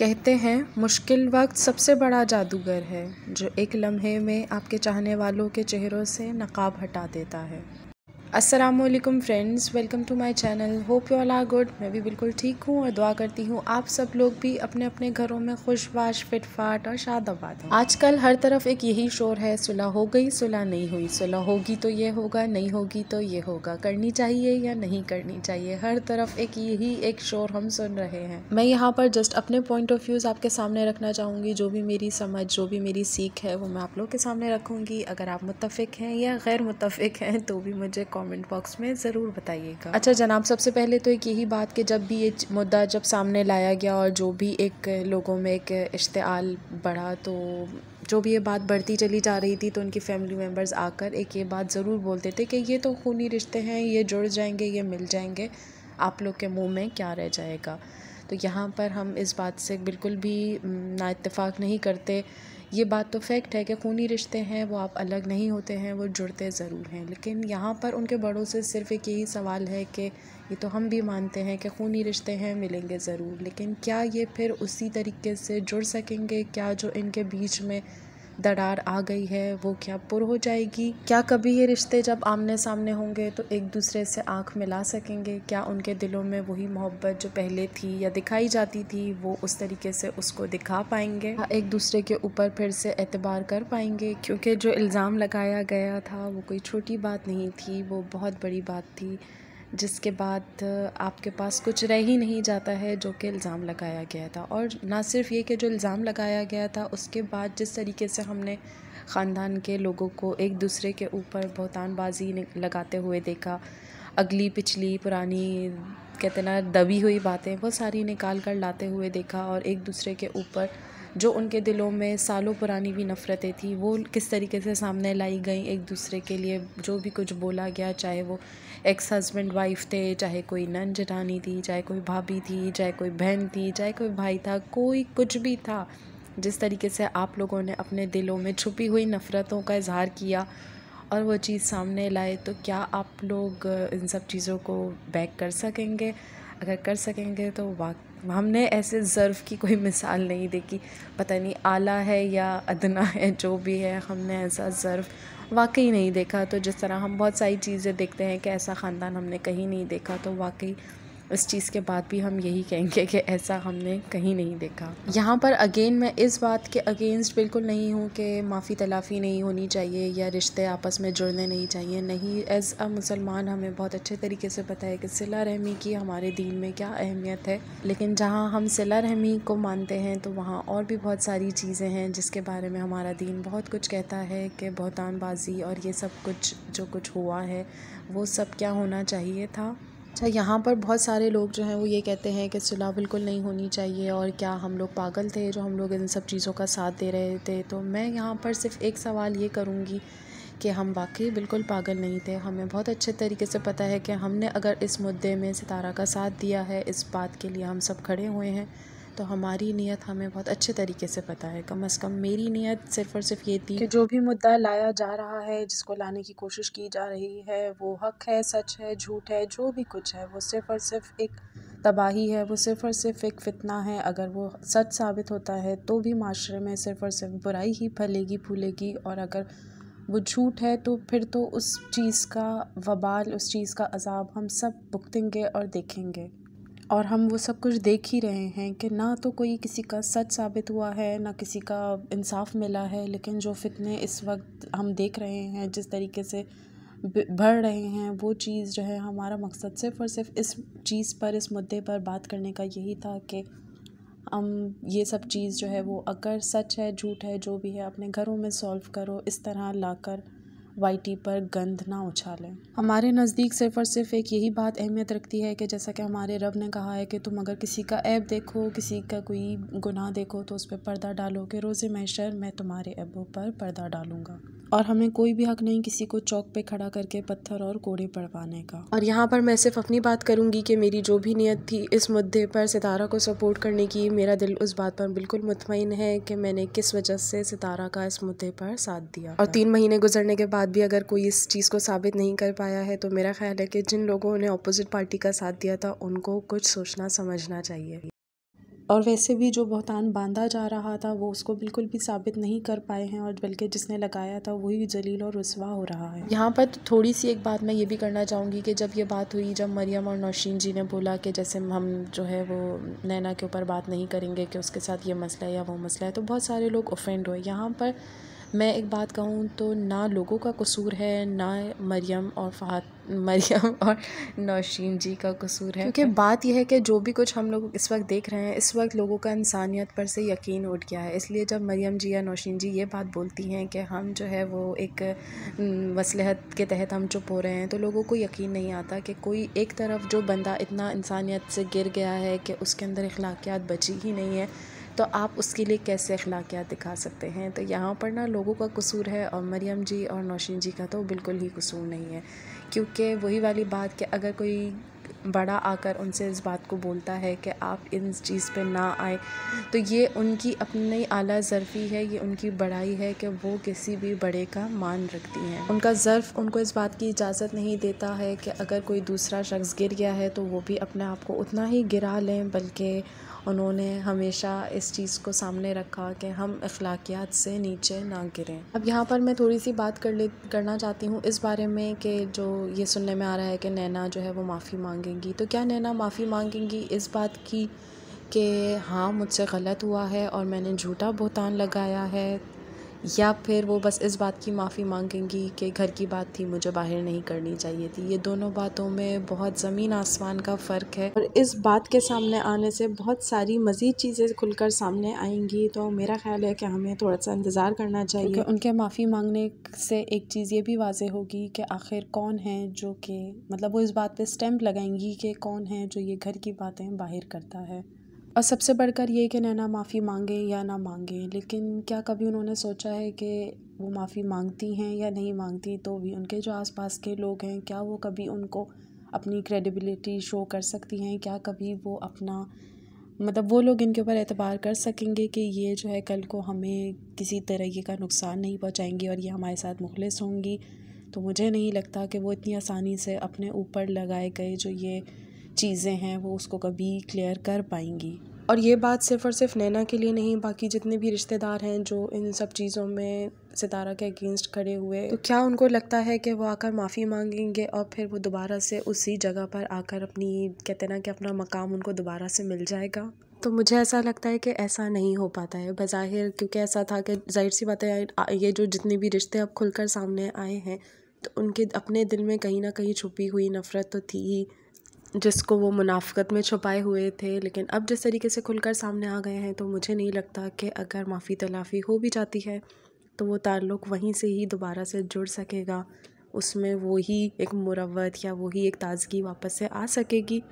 कहते हैं मुश्किल वक्त सबसे बड़ा जादूगर है जो एक लम्हे में आपके चाहने वालों के चेहरों से नक़ाब हटा देता है Aslam friends welcome to my channel hope you all are good मैं भी बिल्कुल ठीक हूँ और दुआ करती हूँ आप सब लोग भी अपने अपने घरों में खुशवाश फिटफाट और शादाबाद आज आजकल हर तरफ एक यही शोर है सुलह हो गई सुलह नहीं हुई सुलह होगी तो ये होगा नहीं होगी तो ये होगा करनी चाहिए या नहीं करनी चाहिए हर तरफ एक यही एक शोर हम सुन रहे हैं मैं यहाँ पर जस्ट अपने पॉइंट ऑफ व्यूज़ आपके सामने रखना चाहूँगी जो भी मेरी समझ जो भी मेरी सीख है वो मैं आप लोग के सामने रखूँगी अगर आप मुतफ़ हैं या गैर मुतफ़ हैं तो भी मुझे कमेंट बॉक्स में ज़रूर बताइएगा अच्छा जनाब सबसे पहले तो एक यही बात कि जब भी ये मुद्दा जब सामने लाया गया और जो भी एक लोगों में एक इश्तेल बढ़ा तो जो भी ये बात बढ़ती चली जा रही थी तो उनकी फैमिली मेम्बर्स आकर एक ये बात ज़रूर बोलते थे कि ये तो खूनी रिश्ते हैं ये जुड़ जाएंगे ये मिल जाएंगे आप लोग के मुँह में क्या रह जाएगा तो यहाँ पर हम इस बात से बिल्कुल भी नाइतफ़ाक़ नहीं करते ये बात तो फैक्ट है कि खूनी रिश्ते हैं वो आप अलग नहीं होते हैं वो जुड़ते ज़रूर हैं लेकिन यहाँ पर उनके बड़ों से सिर्फ़ एक यही सवाल है कि ये तो हम भी मानते हैं कि खूनी रिश्ते हैं मिलेंगे ज़रूर लेकिन क्या ये फिर उसी तरीके से जुड़ सकेंगे क्या जो इनके बीच में दरार आ गई है वो क्या पुर हो जाएगी क्या कभी ये रिश्ते जब आमने सामने होंगे तो एक दूसरे से आँख मिला सकेंगे क्या उनके दिलों में वही मोहब्बत जो पहले थी या दिखाई जाती थी वो उस तरीके से उसको दिखा पाएंगे एक दूसरे के ऊपर फिर से एतबार कर पाएंगे क्योंकि जो इल्ज़ाम लगाया गया था वो कोई छोटी बात नहीं थी वो बहुत बड़ी बात थी जिसके बाद आपके पास कुछ रह ही नहीं जाता है जो कि इल्ज़ाम लगाया गया था और ना सिर्फ ये कि जो इल्ज़ाम लगाया गया था उसके बाद जिस तरीके से हमने ख़ानदान के लोगों को एक दूसरे के ऊपर बहतानबाजी लगाते हुए देखा अगली पिछली पुरानी कहते ना दबी हुई बातें वो सारी निकाल कर लाते हुए देखा और एक दूसरे के ऊपर जो उनके दिलों में सालों पुरानी भी नफ़रतें थी वो किस तरीके से सामने लाई गई एक दूसरे के लिए जो भी कुछ बोला गया चाहे वो एक्स हस्बैंड वाइफ थे चाहे कोई नन जठानी थी चाहे कोई भाभी थी चाहे कोई बहन थी चाहे कोई भाई था कोई कुछ भी था जिस तरीके से आप लोगों ने अपने दिलों में छुपी हुई नफ़रतों का इजहार किया और वो चीज़ सामने लाए तो क्या आप लोग इन सब चीज़ों को बैक कर सकेंगे अगर कर सकेंगे तो वाक हमने ऐसे ज़र्व की कोई मिसाल नहीं देखी पता नहीं आला है या अदना है जो भी है हमने ऐसा ज़र्व वाकई नहीं देखा तो जिस तरह हम बहुत सारी चीज़ें देखते हैं कि ऐसा ख़ानदान हमने कहीं नहीं देखा तो वाकई इस चीज़ के बाद भी हम यही कहेंगे कि ऐसा हमने कहीं नहीं देखा यहाँ पर अगेन मैं इस बात के अगेंस्ट बिल्कुल नहीं हूँ कि माफ़ी तलाफ़ी नहीं होनी चाहिए या रिश्ते आपस में जुड़ने नहीं चाहिए नहीं एज़ अ मुसलमान हमें बहुत अच्छे तरीके से पता है कि सिला रहमी की हमारे दीन में क्या अहमियत है लेकिन जहाँ हम सिला रहमी को मानते हैं तो वहाँ और भी बहुत सारी चीज़ें हैं जिसके बारे में हमारा दीन बहुत कुछ कहता है कि बहुतानबाजी और ये सब कुछ जो कुछ हुआ है वो सब क्या होना चाहिए था अच्छा यहाँ पर बहुत सारे लोग जो हैं वो ये कहते हैं कि सुलह बिल्कुल नहीं होनी चाहिए और क्या हम लोग पागल थे जो हम लोग इन सब चीज़ों का साथ दे रहे थे तो मैं यहाँ पर सिर्फ एक सवाल ये करूँगी कि हम वाकई बिल्कुल पागल नहीं थे हमें बहुत अच्छे तरीके से पता है कि हमने अगर इस मुद्दे में सितारा का साथ दिया है इस बात के लिए हम सब खड़े हुए हैं तो हमारी नीयत हमें बहुत अच्छे तरीके से पता है कम अज़ कम मेरी नीयत सिर्फ़ और सिर्फ ये थी कि जो भी मुद्दा लाया जा रहा है जिसको लाने की कोशिश की जा रही है वो हक है सच है झूठ है जो भी कुछ है वो सिर्फ़ और सिर्फ एक तबाही है वो सिर्फ़ और सिर्फ एक फितना है अगर वो सच साबित होता है तो भी माशरे में सिर्फ़ और सिर्फ बुराई ही फलेगी फूलेगी और अगर वो झूठ है तो फिर तो उस चीज़ का वबाल उस चीज़ का अजाब हम सब भुगतेंगे और देखेंगे और हम वो सब कुछ देख ही रहे हैं कि ना तो कोई किसी का सच साबित हुआ है ना किसी का इंसाफ मिला है लेकिन जो फितने इस वक्त हम देख रहे हैं जिस तरीके से भर रहे हैं वो चीज़ जो है हमारा मकसद सिर्फ और सिर्फ इस चीज़ पर इस मुद्दे पर बात करने का यही था कि हम ये सब चीज़ जो है वो अगर सच है झूठ है जो भी है अपने घरों में सॉल्व करो इस तरह लाकर वाइटी पर गंद ना उछालें हमारे नज़दीक सिर्फ और सिर्फ एक यही बात अहमियत रखती है कि जैसा कि हमारे रब ने कहा है कि तुम अगर किसी का ऐब देखो किसी का कोई गुनाह देखो तो उस पर पर्दा डालो कि रोज़ मैशर मैं तुम्हारे ऐबों पर पर्दा डालूंगा और हमें कोई भी हक नहीं किसी को चौक पे खड़ा करके पत्थर और कोड़े पड़वाने का और यहाँ पर मैं सिर्फ अपनी बात करूँगी कि मेरी जो भी नीयत थी इस मुद्दे पर सितारा को सपोर्ट करने की मेरा दिल उस बात पर बिल्कुल मुतमिन है कि मैंने किस वजह से सितारा का इस मुद्दे पर साथ दिया और तीन महीने गुजरने के बाद बाद भी अगर कोई इस चीज़ को साबित नहीं कर पाया है तो मेरा ख्याल है कि जिन लोगों ने अपोजिट पार्टी का साथ दिया था उनको कुछ सोचना समझना चाहिए और वैसे भी जो बहुतान बांधा जा रहा था वो उसको बिल्कुल भी साबित नहीं कर पाए हैं और बल्कि जिसने लगाया था वही जलील और रसवा हो रहा है यहाँ पर थोड़ी सी एक बात मैं ये भी करना चाहूँगी कि जब ये बात हुई जब मरियम और नौशीन जी ने बोला कि जैसे हम जो है वो नैना के ऊपर बात नहीं करेंगे कि उसके साथ ये मसला है या वो मसला है तो बहुत सारे लोग ऑफेंड हुए यहाँ पर मैं एक बात कहूँ तो ना लोगों का कसूर है ना मरियम और फ़हद मरियम और नौशीन जी का कसूर है क्योंकि बात यह है कि जो भी कुछ हम लोग इस वक्त देख रहे हैं इस वक्त लोगों का इंसानियत पर से यकीन उठ गया है इसलिए जब मरियम जी या नौशीन जी ये बात बोलती हैं कि हम जो है वो एक मसलहत के तहत हम चुप हो रहे हैं तो लोगों को यकीन नहीं आता कि कोई एक तरफ जो बंदा इतना इंसानियत से गिर गया है कि उसके अंदर अखलाकियात बची ही नहीं है तो आप उसके लिए कैसे अखलाकियात दिखा सकते हैं तो यहाँ पर ना लोगों का कसूर है और मरियम जी और नौशीन जी का तो बिल्कुल ही कसूर नहीं है क्योंकि वही वाली बात कि अगर कोई बड़ा आकर उनसे इस बात को बोलता है कि आप इन चीज़ पे ना आए तो ये उनकी अपनी आला ज़रफ़ी है ये उनकी बड़ाई है कि वो किसी भी बड़े का मान रखती हैं उनका ज़र्फ़ उनको इस बात की इजाज़त नहीं देता है कि अगर कोई दूसरा शख्स गिर गया है तो वो भी अपने आप को उतना ही गिरा लें बल्कि उन्होंने हमेशा इस चीज़ को सामने रखा कि हम अखलाकियात से नीचे ना गिरें अब यहाँ पर मैं थोड़ी सी बात कर ले करना चाहती हूँ इस बारे में कि जो ये सुनने में आ रहा है कि नैना जो है वो माफ़ी मांगेंगी तो क्या नैना माफ़ी मांगेंगी इस बात की कि हाँ मुझसे गलत हुआ है और मैंने झूठा बोहतान लगाया है या फिर वो बस इस बात की माफ़ी मांगेंगी कि घर की बात थी मुझे बाहर नहीं करनी चाहिए थी ये दोनों बातों में बहुत ज़मीन आसमान का फ़र्क है और इस बात के सामने आने से बहुत सारी मज़ीद चीज़ें खुलकर सामने आएंगी तो मेरा ख्याल है कि हमें थोड़ा सा इंतज़ार करना चाहिए okay, उनके माफ़ी मांगने से एक चीज़ ये भी वाजह होगी कि आखिर कौन है जो कि मतलब वो इस बात पर स्टैम्प लगाएंगी कि कौन है जो ये घर की बातें बाहर करता है और सबसे बढ़कर ये कि नैना माफ़ी मांगे या ना मांगे लेकिन क्या कभी उन्होंने सोचा है कि वो माफ़ी मांगती हैं या नहीं मांगती तो भी उनके जो आसपास के लोग हैं क्या वो कभी उनको अपनी क्रेडिबिलिटी शो कर सकती हैं क्या कभी वो अपना मतलब वो लोग इनके ऊपर एतबार कर सकेंगे कि ये जो है कल को हमें किसी तरीके का नुकसान नहीं पहुँचाएंगी और ये हमारे साथ मुखलिस होंगी तो मुझे नहीं लगता कि वो इतनी आसानी से अपने ऊपर लगाए गए जो ये चीज़ें हैं वो उसको कभी क्लियर कर पाएंगी और ये बात सिर्फ और सिर्फ नैना के लिए नहीं बाकी जितने भी रिश्तेदार हैं जो इन सब चीज़ों में सितारा के अगेंस्ट खड़े हुए तो क्या उनको लगता है कि वो आकर माफ़ी मांगेंगे और फिर वो दोबारा से उसी जगह पर आकर अपनी कहते ना कि अपना मकाम उनको दोबारा से मिल जाएगा तो मुझे ऐसा लगता है कि ऐसा नहीं हो पाता है बज़ाहिर क्योंकि ऐसा था कि जाहिर सी बात है ये जो जितने भी रिश्ते अब खुलकर सामने आए हैं तो उनके अपने दिल में कहीं ना कहीं छुपी हुई नफ़रत तो थी ही जिसको वो मुनाफ़त में छुपाए हुए थे लेकिन अब जिस तरीके से खुलकर सामने आ गए हैं तो मुझे नहीं लगता कि अगर माफ़ी तलाफ़ी हो भी जाती है तो वो ताल्लुक़ वहीं से ही दोबारा से जुड़ सकेगा उसमें वही एक मुरवत या वही एक ताज़गी वापस से आ सकेगी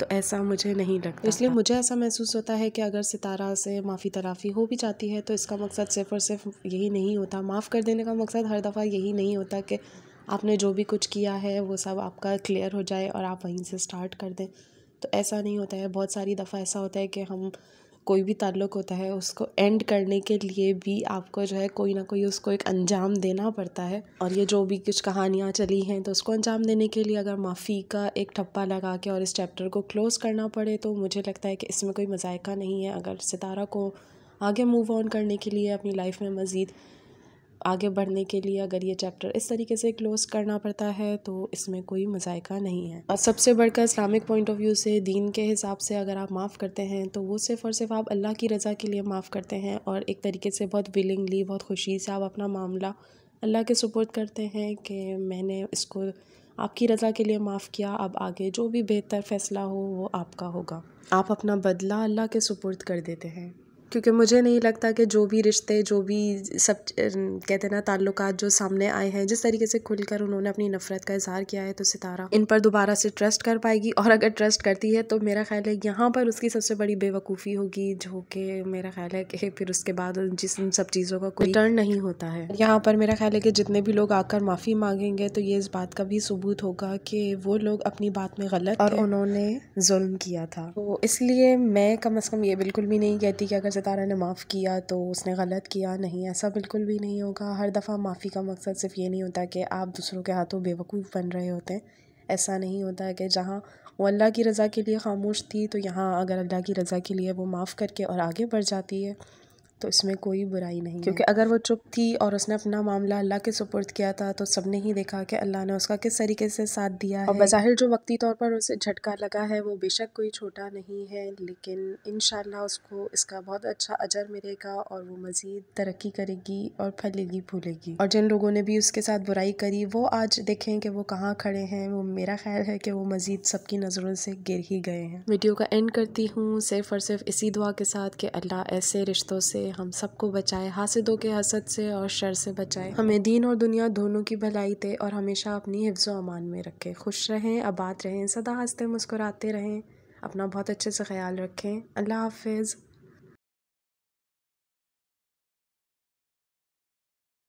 तो ऐसा मुझे नहीं लगता इसलिए मुझे ऐसा महसूस होता है कि अगर सितारा से माफ़ी तलाफ़ी हो भी जाती है तो इसका मकसद सिर्फ और सिर्फ यही नहीं होता माफ़ कर देने का मकसद हर दफ़ा यही नहीं होता कि आपने जो भी कुछ किया है वो सब आपका क्लियर हो जाए और आप वहीं से स्टार्ट कर दें तो ऐसा नहीं होता है बहुत सारी दफ़ा ऐसा होता है कि हम कोई भी ताल्लुक़ होता है उसको एंड करने के लिए भी आपको जो है कोई ना कोई उसको एक अंजाम देना पड़ता है और ये जो भी कुछ कहानियाँ चली हैं तो उसको अंजाम देने के लिए अगर माफ़ी का एक ठप्पा लगा के और इस चैप्टर को क्लोज़ करना पड़े तो मुझे लगता है कि इसमें कोई मज़ायका नहीं है अगर सितारा को आगे मूव ऑन करने के लिए अपनी लाइफ में मज़ीद आगे बढ़ने के लिए अगर ये चैप्टर इस तरीके से क्लोज करना पड़ता है तो इसमें कोई मजायका नहीं है और सबसे बढ़कर इस्लामिक पॉइंट ऑफ व्यू से दीन के हिसाब से अगर आप माफ़ करते हैं तो वो सिर्फ और सिर्फ आप अल्लाह की रज़ा के लिए माफ़ करते हैं और एक तरीके से बहुत विलिंगली बहुत खुशी से आप अपना मामला अल्लाह के सपोर्ट करते हैं कि मैंने इसको आपकी रज़ा के लिए माफ़ किया अब आगे जो भी बेहतर फ़ैसला हो वो आपका होगा आप अपना बदला अल्लाह के सुपुर्द कर देते हैं क्योंकि मुझे नहीं लगता कि जो भी रिश्ते जो भी सब कहते ना ताल्लुक जो सामने आए हैं जिस तरीके से खुलकर उन्होंने अपनी नफरत का इजहार किया है तो सितारा इन पर दोबारा से ट्रस्ट कर पाएगी और अगर ट्रस्ट करती है तो मेरा ख्याल है यहाँ पर उसकी सबसे बड़ी बेवकूफ़ी होगी जो कि मेरा ख्याल है कि फिर उसके बाद जिस सब चीज़ों का कोई रिटर्न नहीं होता है यहाँ पर मेरा ख्याल है कि जितने भी लोग आकर माफ़ी मांगेंगे तो ये इस बात का भी सबूत होगा कि वो लोग अपनी बात में गलत और उन्होंने जुल्म किया था तो इसलिए मैं कम अज़ कम ये बिल्कुल भी नहीं कहती कि अगर तारा ने माफ़ किया तो उसने गलत किया नहीं ऐसा बिल्कुल भी नहीं होगा हर दफ़ा माफ़ी का मकसद सिर्फ ये नहीं होता कि आप दूसरों के हाथों बेवकूफ़ बन रहे होते हैं ऐसा नहीं होता कि जहाँ वो अल्लाह की रज़ा के लिए खामोश थी तो यहाँ अगर अल्लाह की रज़ा के लिए वो माफ़ करके और आगे बढ़ जाती है तो इसमें कोई बुराई नहीं क्योंकि अगर वो चुप थी और उसने अपना मामला अल्लाह के सुपुर्द किया था तो सबने ही देखा कि अल्लाह ने उसका किस तरीके से साथ दिया है और बज़ाहिर जो वक्ती तौर पर उसे झटका लगा है वो बेशक कोई छोटा नहीं है लेकिन इन उसको इसका बहुत अच्छा अजर मिलेगा और वो मज़ीद तरक्की करेगी और फलेगी फूलेगी और जिन लोगों ने भी उसके साथ बुराई करी वो आज देखें कि वो कहाँ खड़े हैं वो मेरा ख्याल है कि वो मज़ीद सबकी नज़रों से गिर ही गए हैं वीडियो का एंड करती हूँ सिर्फ और सिर्फ इसी दुआ के साथ कि अल्लाह ऐसे रिश्तों से हम सबको बचाए हासिदों के हसद से और शर से बचाए हमें दीन और दुनिया दोनों की भलाई दे और हमेशा अपनी हिफ्ज़ अमान में रखे खुश रहें आबाद रहें सदा हंसते मुस्कुराते रहें अपना बहुत अच्छे से ख्याल रखें अल्लाह हाफिज़